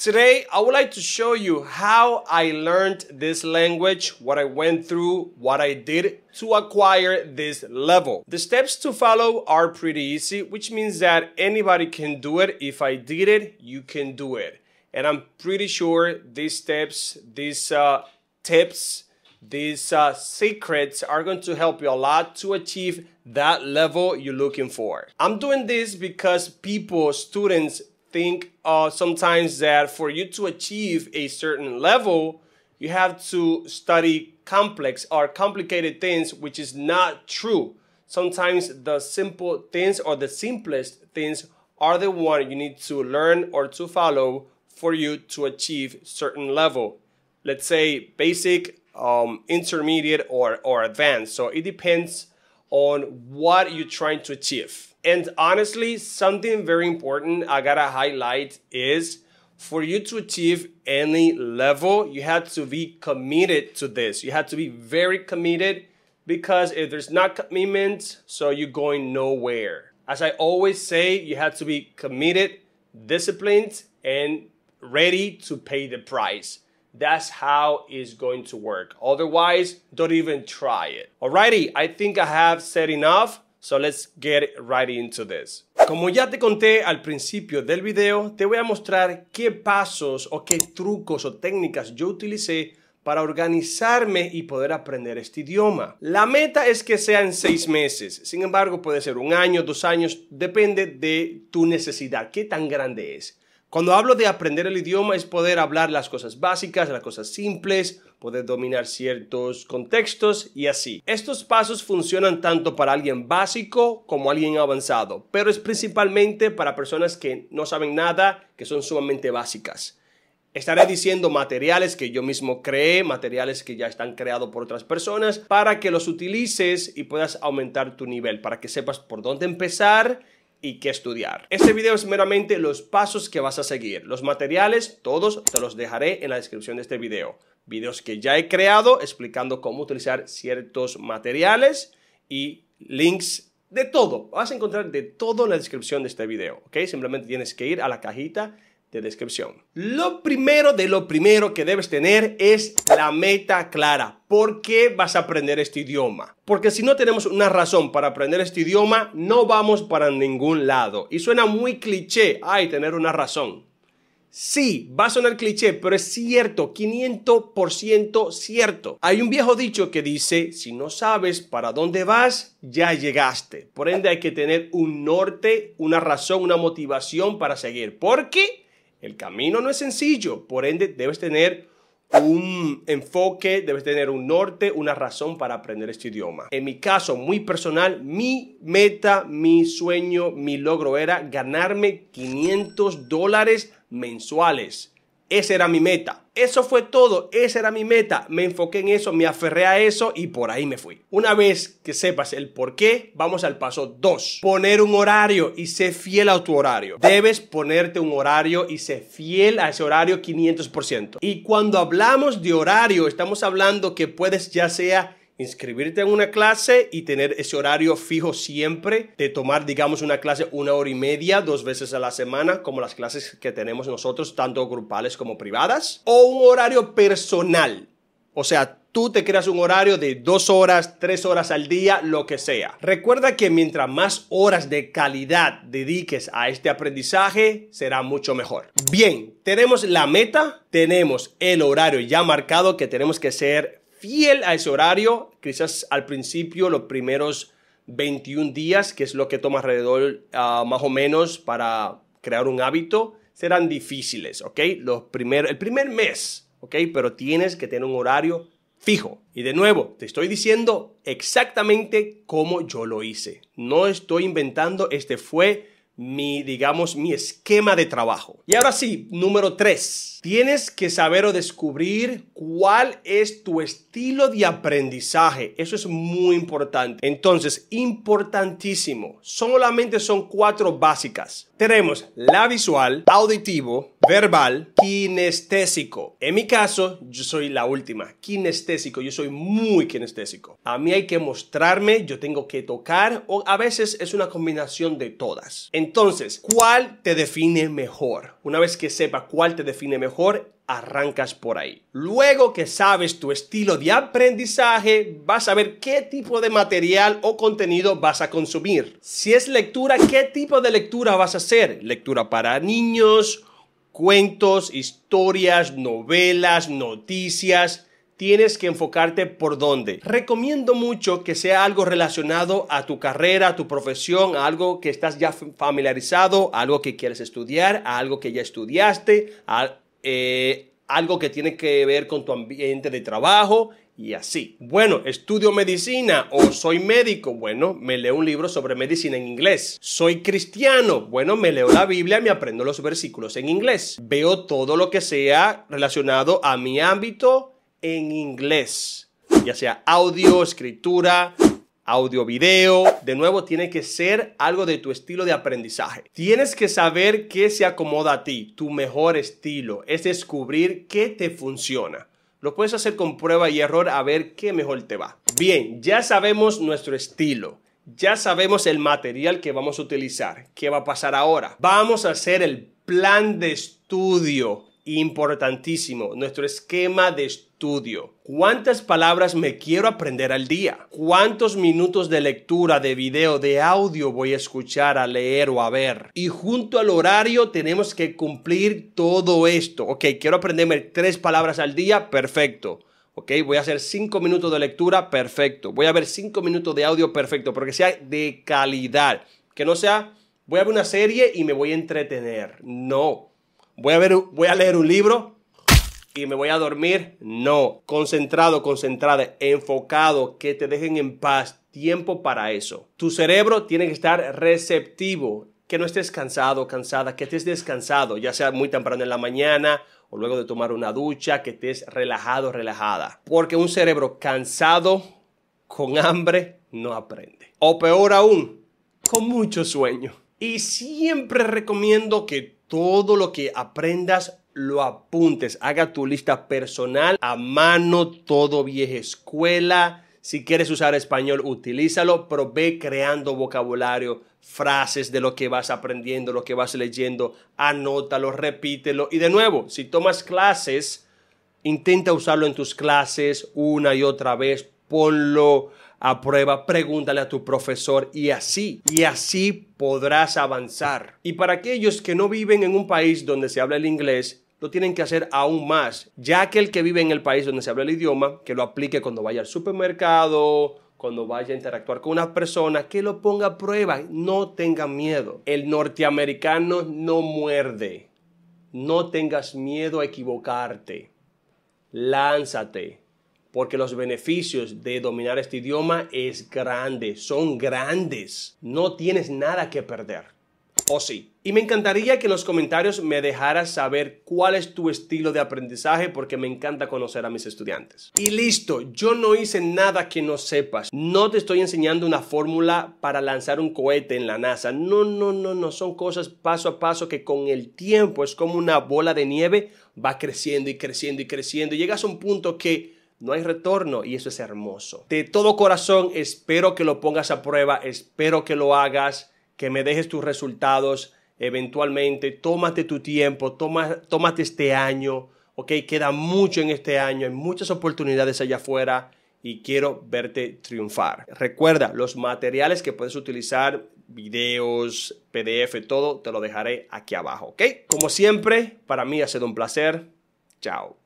Today, I would like to show you how I learned this language, what I went through, what I did to acquire this level. The steps to follow are pretty easy, which means that anybody can do it. If I did it, you can do it. And I'm pretty sure these steps, these uh, tips, these uh, secrets are going to help you a lot to achieve that level you're looking for. I'm doing this because people, students, think uh, sometimes that for you to achieve a certain level, you have to study complex or complicated things, which is not true. Sometimes the simple things or the simplest things are the one you need to learn or to follow for you to achieve certain level. Let's say basic, um, intermediate, or, or advanced. So it depends on what you're trying to achieve. And honestly, something very important I gotta highlight is for you to achieve any level, you have to be committed to this. You have to be very committed because if there's not commitment, so you're going nowhere. As I always say, you have to be committed, disciplined, and ready to pay the price. That's how it's going to work. Otherwise, don't even try it. Alrighty, I think I have said enough. So let's get right into this. Como ya te conté al principio del video, te voy a mostrar qué pasos o qué trucos o técnicas yo utilicé para organizarme y poder aprender este idioma. La meta es que sea en seis meses, sin embargo puede ser un año, dos años, depende de tu necesidad, qué tan grande es. Cuando hablo de aprender el idioma es poder hablar las cosas básicas, las cosas simples, poder dominar ciertos contextos y así. Estos pasos funcionan tanto para alguien básico como alguien avanzado, pero es principalmente para personas que no saben nada, que son sumamente básicas. Estaré diciendo materiales que yo mismo creé, materiales que ya están creados por otras personas, para que los utilices y puedas aumentar tu nivel, para que sepas por dónde empezar y qué estudiar. Este video es meramente los pasos que vas a seguir. Los materiales, todos te los dejaré en la descripción de este video. Videos que ya he creado explicando cómo utilizar ciertos materiales y links de todo. Vas a encontrar de todo en la descripción de este video, ¿ok? Simplemente tienes que ir a la cajita de descripción. Lo primero de lo primero que debes tener es la meta clara. ¿Por qué vas a aprender este idioma? Porque si no tenemos una razón para aprender este idioma, no vamos para ningún lado. Y suena muy cliché, hay tener una razón. Sí, va a sonar cliché, pero es cierto, 500% cierto. Hay un viejo dicho que dice, si no sabes para dónde vas, ya llegaste. Por ende hay que tener un norte, una razón, una motivación para seguir. Porque el camino no es sencillo, por ende debes tener un enfoque, debes tener un norte, una razón para aprender este idioma. En mi caso muy personal, mi meta, mi sueño, mi logro era ganarme 500 dólares mensuales. Esa era mi meta. Eso fue todo, esa era mi meta. Me enfoqué en eso, me aferré a eso y por ahí me fui. Una vez que sepas el por qué, vamos al paso 2. Poner un horario y ser fiel a tu horario. Debes ponerte un horario y ser fiel a ese horario 500%. Y cuando hablamos de horario, estamos hablando que puedes ya sea inscribirte en una clase y tener ese horario fijo siempre de tomar, digamos, una clase una hora y media, dos veces a la semana, como las clases que tenemos nosotros, tanto grupales como privadas, o un horario personal. O sea, tú te creas un horario de dos horas, tres horas al día, lo que sea. Recuerda que mientras más horas de calidad dediques a este aprendizaje, será mucho mejor. Bien, tenemos la meta, tenemos el horario ya marcado que tenemos que ser fiel a ese horario, quizás al principio, los primeros 21 días, que es lo que toma alrededor ah, más o menos para crear un hábito, serán difíciles, ¿ok? Los el primer mes, ¿ok? Pero tienes que tener un horario fijo. Y de nuevo, te estoy diciendo exactamente cómo yo lo hice. No estoy inventando, este fue mi, digamos, mi esquema de trabajo. Y ahora sí, número 3. Tienes que saber o descubrir cuál es tu estilo de aprendizaje. Eso es muy importante. Entonces, importantísimo. Solamente son cuatro básicas. Tenemos la visual, auditivo, verbal, kinestésico. En mi caso, yo soy la última, kinestésico, yo soy muy kinestésico. A mí hay que mostrarme, yo tengo que tocar o a veces es una combinación de todas. Entonces, ¿cuál te define mejor? Una vez que sepa cuál te define mejor, arrancas por ahí. Luego que sabes tu estilo de aprendizaje, vas a ver qué tipo de material o contenido vas a consumir. Si es lectura, ¿qué tipo de lectura vas a hacer? ¿Lectura para niños? cuentos, historias, novelas, noticias. Tienes que enfocarte por dónde. Recomiendo mucho que sea algo relacionado a tu carrera, a tu profesión, algo que estás ya familiarizado, algo que quieres estudiar, algo que ya estudiaste, a eh, algo que tiene que ver con tu ambiente de trabajo y así. Bueno, estudio medicina o soy médico. Bueno, me leo un libro sobre medicina en inglés. Soy cristiano. Bueno, me leo la Biblia, Y me aprendo los versículos en inglés. Veo todo lo que sea relacionado a mi ámbito en inglés. Ya sea audio, escritura, audio, video. De nuevo, tiene que ser algo de tu estilo de aprendizaje. Tienes que saber qué se acomoda a ti, tu mejor estilo. Es descubrir qué te funciona. Lo puedes hacer con prueba y error a ver qué mejor te va. Bien, ya sabemos nuestro estilo. Ya sabemos el material que vamos a utilizar. ¿Qué va a pasar ahora? Vamos a hacer el plan de estudio importantísimo, nuestro esquema de estudio. ¿Cuántas palabras me quiero aprender al día? ¿Cuántos minutos de lectura, de video, de audio voy a escuchar, a leer o a ver? Y junto al horario tenemos que cumplir todo esto. Ok, quiero aprenderme tres palabras al día, perfecto. ¿ok? Voy a hacer cinco minutos de lectura, perfecto. Voy a ver cinco minutos de audio, perfecto, porque sea de calidad. Que no sea, voy a ver una serie y me voy a entretener. No, voy a, ver, voy a leer un libro y me voy a dormir. No, concentrado, concentrada, enfocado, que te dejen en paz. Tiempo para eso. Tu cerebro tiene que estar receptivo, que no estés cansado, cansada, que estés descansado, ya sea muy temprano en la mañana o luego de tomar una ducha, que estés relajado, relajada. Porque un cerebro cansado, con hambre, no aprende. O peor aún, con mucho sueño. Y siempre recomiendo que todo lo que aprendas lo apuntes, haga tu lista personal a mano, todo vieja escuela. Si quieres usar español, utilízalo, pero ve creando vocabulario, frases de lo que vas aprendiendo, lo que vas leyendo, anótalo, repítelo. Y de nuevo, si tomas clases, intenta usarlo en tus clases una y otra vez, ponlo a prueba, pregúntale a tu profesor y así, y así podrás avanzar. Y para aquellos que no viven en un país donde se habla el inglés, lo tienen que hacer aún más, ya que el que vive en el país donde se habla el idioma, que lo aplique cuando vaya al supermercado, cuando vaya a interactuar con una persona, que lo ponga a prueba, no tenga miedo. El norteamericano no muerde. No tengas miedo a equivocarte. Lánzate porque los beneficios de dominar este idioma es grande, son grandes. No tienes nada que perder. ¿O sí? Y me encantaría que en los comentarios me dejaras saber cuál es tu estilo de aprendizaje porque me encanta conocer a mis estudiantes. Y listo, yo no hice nada que no sepas. No te estoy enseñando una fórmula para lanzar un cohete en la NASA. No, no, no, no. Son cosas paso a paso que con el tiempo es como una bola de nieve, va creciendo y creciendo y creciendo. llegas a un punto que no hay retorno y eso es hermoso. De todo corazón espero que lo pongas a prueba, espero que lo hagas, que me dejes tus resultados eventualmente. Tómate tu tiempo, tómate este año, ¿ok? Queda mucho en este año, hay muchas oportunidades allá afuera y quiero verte triunfar. Recuerda, los materiales que puedes utilizar, videos, PDF, todo, te lo dejaré aquí abajo, ¿ok? Como siempre, para mí ha sido un placer. Chao.